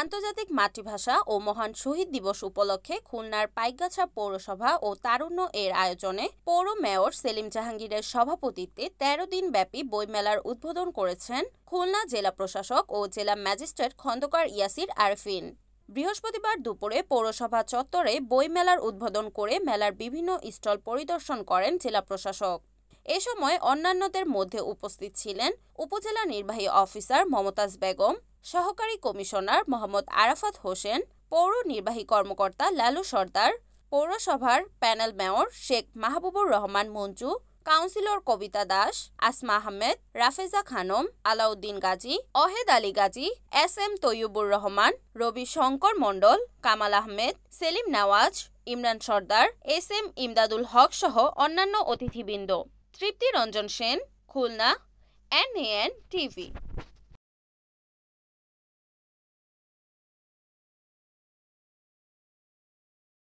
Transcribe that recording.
আন্তর্জাতিক মাতৃভাষা ও মহান শহীদ দিবস উপলক্ষে খুলনার পাইকগাছা পৌরসভা ও তারুণ্য এর আয়োজনে পৌর মেয়র সেলিম জাহাঙ্গীরের সভাপতিত্বে তেরো দিন ব্যাপী বইমেলার উদ্বোধন করেছেন খুলনা জেলা প্রশাসক ও জেলা ম্যাজিস্ট্রেট খন্দকার ইয়াসির আরফিন বৃহস্পতিবার দুপুরে পৌরসভা চত্বরে বইমেলার উদ্বোধন করে মেলার বিভিন্ন স্টল পরিদর্শন করেন জেলা প্রশাসক এ সময় অন্যান্যদের মধ্যে উপস্থিত ছিলেন উপজেলা নির্বাহী অফিসার মমতাজ বেগম সহকারী কমিশনার মোহাম্মদ আরাফাত হোসেন পৌর নির্বাহী কর্মকর্তা লালু সর্দার পৌরসভার panel mayor Sheikh Mahbubur Rahman Manju councillor Kabita Das Asma Ahmed Rafeza Khanam Alauddin Gazi Ahed Ali Gazi S M Taiyabur Rahman Rabi Shankar Mondal Kamal Ahmed Selim Nawaz Imran Sardar S M Imdadul Haque সহ অন্যান্য অতিথিবৃন্দ Tripti Ranjan Sen Khulna N N TV